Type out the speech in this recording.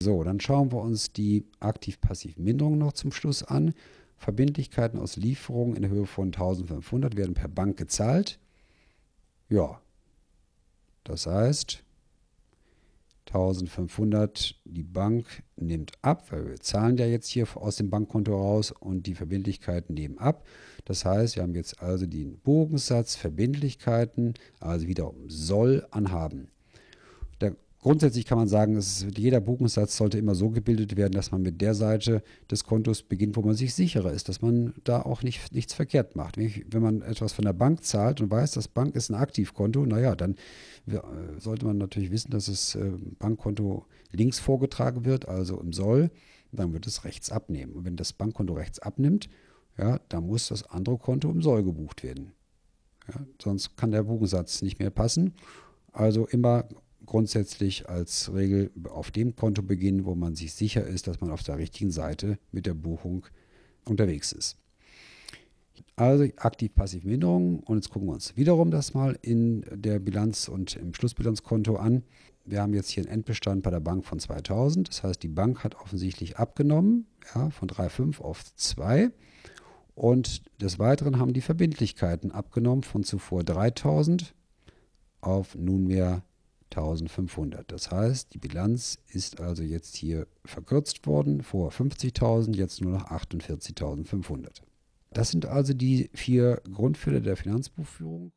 So, dann schauen wir uns die Aktiv-Passiv-Minderung noch zum Schluss an. Verbindlichkeiten aus Lieferungen in Höhe von 1500 werden per Bank gezahlt. Ja, das heißt 1500, die Bank nimmt ab, weil wir zahlen ja jetzt hier aus dem Bankkonto raus und die Verbindlichkeiten nehmen ab. Das heißt, wir haben jetzt also den Bogensatz Verbindlichkeiten, also wiederum soll anhaben. Da Grundsätzlich kann man sagen, es, jeder Buchungssatz sollte immer so gebildet werden, dass man mit der Seite des Kontos beginnt, wo man sich sicherer ist, dass man da auch nicht, nichts verkehrt macht. Wenn, ich, wenn man etwas von der Bank zahlt und weiß, das Bank ist ein Aktivkonto, naja, dann äh, sollte man natürlich wissen, dass das äh, Bankkonto links vorgetragen wird, also im Soll, dann wird es rechts abnehmen. Und wenn das Bankkonto rechts abnimmt, ja, dann muss das andere Konto im Soll gebucht werden. Ja, sonst kann der Buchensatz nicht mehr passen. Also immer grundsätzlich als Regel auf dem Konto beginnen, wo man sich sicher ist, dass man auf der richtigen Seite mit der Buchung unterwegs ist. Also Aktiv-Passiv-Minderung und jetzt gucken wir uns wiederum das mal in der Bilanz und im Schlussbilanzkonto an. Wir haben jetzt hier einen Endbestand bei der Bank von 2000. Das heißt, die Bank hat offensichtlich abgenommen ja, von 3,5 auf 2. Und des Weiteren haben die Verbindlichkeiten abgenommen von zuvor 3000 auf nunmehr 1500. Das heißt, die Bilanz ist also jetzt hier verkürzt worden, vor 50.000, jetzt nur noch 48.500. Das sind also die vier Grundfälle der Finanzbuchführung.